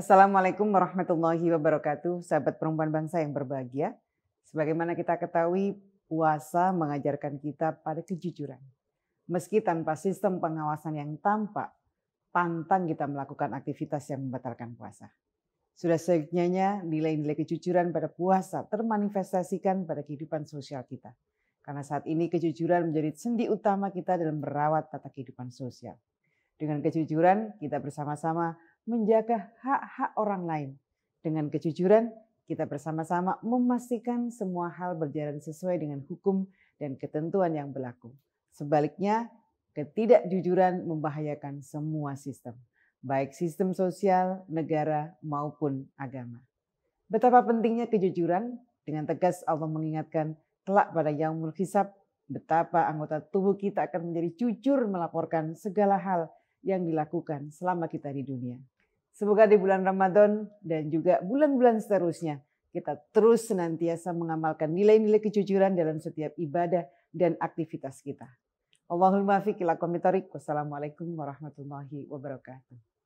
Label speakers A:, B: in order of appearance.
A: Assalamualaikum warahmatullahi wabarakatuh, sahabat perempuan bangsa yang berbahagia. Sebagaimana kita ketahui, puasa mengajarkan kita pada kejujuran. Meski tanpa sistem pengawasan yang tampak, pantang kita melakukan aktivitas yang membatalkan puasa. Sudah seyogyanya nilai-nilai kejujuran pada puasa termanifestasikan pada kehidupan sosial kita. Karena saat ini kejujuran menjadi sendi utama kita dalam merawat tata kehidupan sosial. Dengan kejujuran, kita bersama-sama menjaga hak-hak orang lain. Dengan kejujuran, kita bersama-sama memastikan semua hal berjalan sesuai dengan hukum dan ketentuan yang berlaku. Sebaliknya, ketidakjujuran membahayakan semua sistem, baik sistem sosial, negara, maupun agama. Betapa pentingnya kejujuran, dengan tegas Allah mengingatkan kelak pada Yaumul Hisab, betapa anggota tubuh kita akan menjadi jujur melaporkan segala hal yang dilakukan selama kita di dunia. Semoga di bulan Ramadan dan juga bulan-bulan seterusnya kita terus senantiasa mengamalkan nilai-nilai kejujuran dalam setiap ibadah dan aktivitas kita. Allahumma fiqil Wassalamualaikum warahmatullahi wabarakatuh.